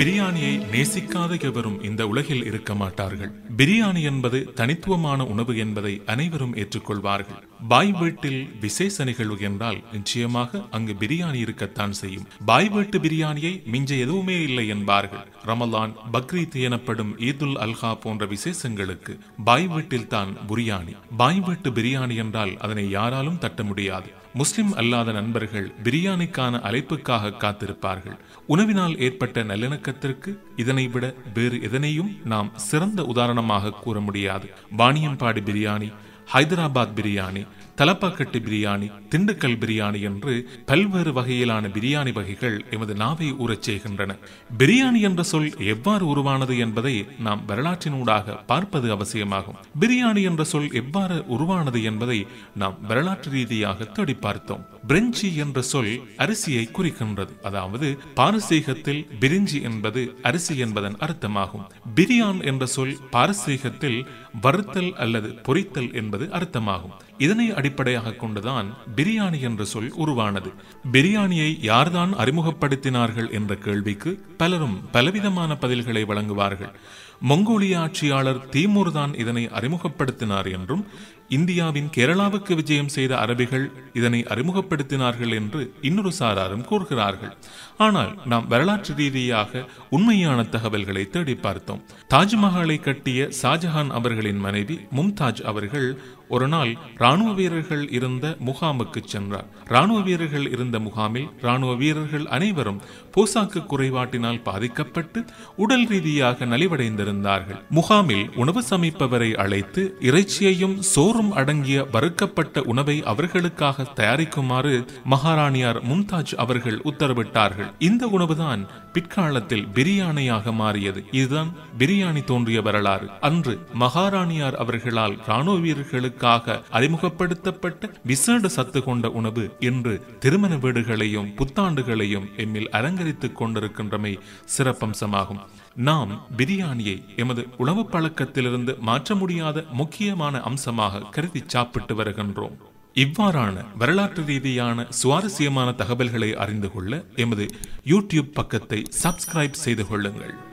பிரியாணியை நேசிக்காத எவரும் இந்த உலகில் இருக்க மாட்டார்கள் பிரியாணி என்பது தனித்துவமான உணவு என்பதை அனைவரும் ஏற்றுக்கொள்வார்கள் பாய் வீட்டில் விசேஷ நிகழ்வு என்றால் நிச்சயமாக அங்கு பிரியாணி இருக்கத்தான் செய்யும் பாய் வீட்டு பிரியாணியை மிஞ்ச எதுவுமே இல்லை என்பார்கள் ரமலான் பக்ரீத் எனப்படும் ஈதுல் அல்ஹா போன்ற விசேஷங்களுக்கு பாய் வீட்டில் தான் பிரியாணி பாய் வீட்டு பிரியாணி என்றால் அதனை யாராலும் தட்ட முடியாது முஸ்லிம் அல்லாத நண்பர்கள் பிரியாணிக்கான அழைப்புக்காக காத்திருப்பார்கள் உணவினால் ஏற்பட்ட நல்லிணக்கத்திற்கு இதனை விட வேறு எதனையும் நாம் சிறந்த உதாரணமாக கூற முடியாது வாணியம்பாடி பிரியாணி ஹைதராபாத் பிரியாணி தலப்பாக்கட்டு பிரியாணி திண்டுக்கல் பிரியாணி என்று பல்வேறு வகையிலான பிரியாணி வகைகள் எமது நாவை ஊறச் செய்கின்றன பிரியாணி என்ற சொல் எவ்வாறு உருவானது என்பதை நாம் வரலாற்றினூடாக பார்ப்பது அவசியமாகும் பிரியாணி என்ற சொல் எவ்வாறு உருவானது என்பதை நாம் வரலாற்று ரீதியாக தேடி பார்த்தோம் பிரெஞ்சி என்ற சொல் அரிசியை குறிக்கின்றது அதாவது பாரசீகத்தில் பிரிஞ்சி என்பது அரிசி என்பதன் அர்த்தமாகும் பிரியான் என்ற சொல் பாரசீகத்தில் வறுத்தல் அல்லது பொரித்தல் என்பது அர்த்தமாகும் இதனை அடிப்படையாக கொண்டுதான் பிரியாணி என்ற சொல் உருவானது பிரியாணியை யார்தான் அறிமுகப்படுத்தினார்கள் என்ற கேள்விக்கு பலரும் பலவிதமான பதில்களை வழங்குவார்கள் மங்கோலிய ஆட்சியாளர் தீமூர் தான் இதனை அறிமுகப்படுத்தினார் என்றும் இந்தியாவின் கேரளாவுக்கு விஜயம் செய்த அரபிகள் இதனை அறிமுகப்படுத்தினார்கள் என்று இன்னொரு சாராரும் கூறுகிறார்கள் ஆனால் நாம் வரலாற்று ரீதியாக உண்மையான தகவல்களை தேடி பார்த்தோம் தாஜ்மஹாலை கட்டிய ஷாஜஹான் அவர்களின் மனைவி மும்தாஜ் அவர்கள் ஒரு நாள் ராணுவ வீரர்கள் இருந்த முகாமுக்கு சென்றார் ராணுவ வீரர்கள் இருந்த முகாமில் ராணுவ வீரர்கள் அனைவரும் போசாக்கு குறைபாட்டினால் பாதிக்கப்பட்டு உடல் ரீதியாக நலிவடைந்திருந்தார்கள் முகாமில் உணவு சமைப்பவரை அழைத்து இறைச்சியையும் சோறு சோறும் அடங்கிய வறுக்கப்பட்ட உணவை அவர்களுக்காக தயாரிக்குமாறு மகாராணியார் மும்தாஜ் அவர்கள் உத்தரவிட்டார்கள் இந்த உணவுதான் பிற்காலத்தில் பிரியாணியாக மாறியது இதுதான் பிரியாணி தோன்றிய வரலாறு அன்று மகாராணியார் அவர்களால் ராணுவ வீரர்களுக்காக அறிமுகப்படுத்தப்பட்ட விசேட சத்து கொண்ட உணவு இன்று திருமண வீடுகளையும் புத்தாண்டுகளையும் எம்மில் அலங்கரித்துக் கொண்டிருக்கின்றமை சிறப்பம்சமாகும் நாம் பிரியாணியை எமது உணவு பழக்கத்திலிருந்து மாற்ற முடியாத முக்கியமான அம்சமாக கருதி சாப்பிட்டு வருகின்றோம் இவ்வாறான வரலாற்று ரீதியான சுவாரஸ்யமான தகவல்களை அறிந்து கொள்ள எமது யூடியூப் பக்கத்தை சப்ஸ்கிரைப் செய்து கொள்ளுங்கள்